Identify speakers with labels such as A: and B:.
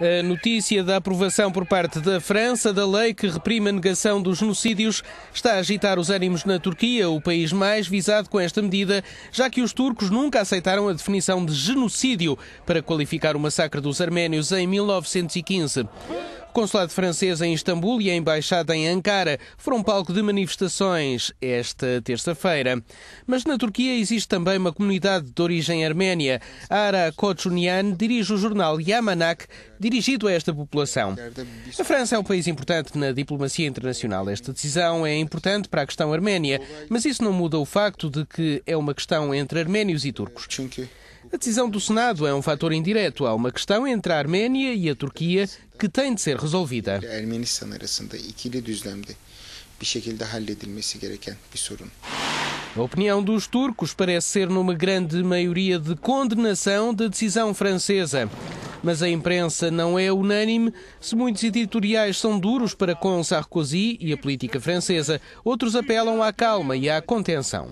A: A notícia da aprovação por parte da França da lei que reprime a negação dos genocídios está a agitar os ânimos na Turquia, o país mais visado com esta medida, já que os turcos nunca aceitaram a definição de genocídio para qualificar o massacre dos arménios em 1915. O consulado francês em Istambul e a embaixada em Ankara foram palco de manifestações esta terça-feira. Mas na Turquia existe também uma comunidade de origem arménia. Ara Kochunian dirige o jornal Yamanak, dirigido a esta população. A França é um país importante na diplomacia internacional. Esta decisão é importante para a questão arménia, mas isso não muda o facto de que é uma questão entre arménios e turcos. A decisão do Senado é um fator indireto. Há uma questão entre a Arménia e a Turquia que tem de ser resolvida. A opinião dos turcos parece ser, numa grande maioria, de condenação da decisão francesa. Mas a imprensa não é unânime. Se muitos editoriais são duros para com Sarkozy e a política francesa, outros apelam à calma e à contenção.